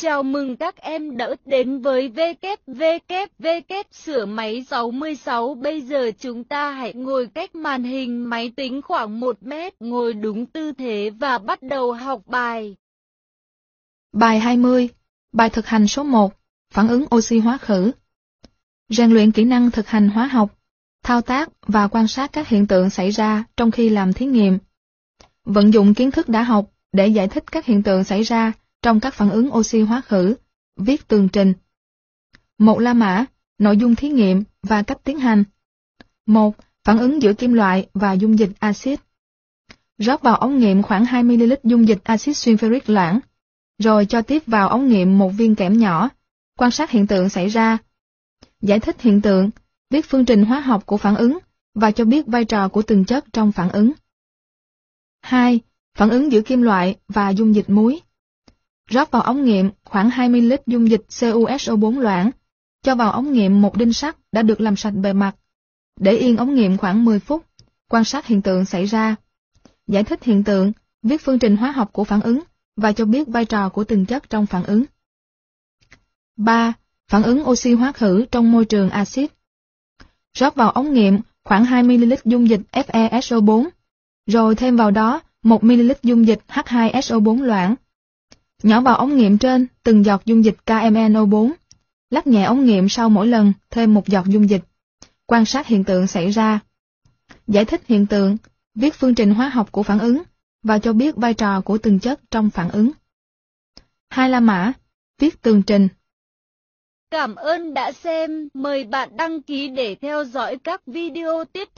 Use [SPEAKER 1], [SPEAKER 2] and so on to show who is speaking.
[SPEAKER 1] Chào mừng các em đã đến với WWW sửa máy 66. Bây giờ chúng ta hãy ngồi cách màn hình máy tính khoảng 1 mét, ngồi đúng tư thế và bắt đầu học bài.
[SPEAKER 2] Bài 20. Bài thực hành số 1. Phản ứng oxy hóa khử. Rèn luyện kỹ năng thực hành hóa học, thao tác và quan sát các hiện tượng xảy ra trong khi làm thí nghiệm. Vận dụng kiến thức đã học để giải thích các hiện tượng xảy ra trong các phản ứng oxy hóa khử, viết tường trình. Một la mã, nội dung thí nghiệm và cách tiến hành. Một, Phản ứng giữa kim loại và dung dịch axit. Rót vào ống nghiệm khoảng 2ml dung dịch axit sulfuric loãng, rồi cho tiếp vào ống nghiệm một viên kẽm nhỏ, quan sát hiện tượng xảy ra. Giải thích hiện tượng, biết phương trình hóa học của phản ứng và cho biết vai trò của từng chất trong phản ứng. 2. Phản ứng giữa kim loại và dung dịch muối rót vào ống nghiệm khoảng 20 lít dung dịch CuSO4 loãng, cho vào ống nghiệm một đinh sắt đã được làm sạch bề mặt. Để yên ống nghiệm khoảng 10 phút, quan sát hiện tượng xảy ra. Giải thích hiện tượng, viết phương trình hóa học của phản ứng và cho biết vai trò của từng chất trong phản ứng. 3. Phản ứng oxy hóa khử trong môi trường axit. Rót vào ống nghiệm khoảng 2 ml dung dịch FeSO4, rồi thêm vào đó 1 ml dung dịch H2SO4 loãng Nhỏ vào ống nghiệm trên từng giọt dung dịch KMNO4, lắc nhẹ ống nghiệm sau mỗi lần thêm một giọt dung dịch. Quan sát hiện tượng xảy ra. Giải thích hiện tượng, viết phương trình hóa học của phản ứng và cho biết vai trò của từng chất trong phản ứng. Hai La Mã, viết tường trình.
[SPEAKER 1] Cảm ơn đã xem, mời bạn đăng ký để theo dõi các video tiếp theo.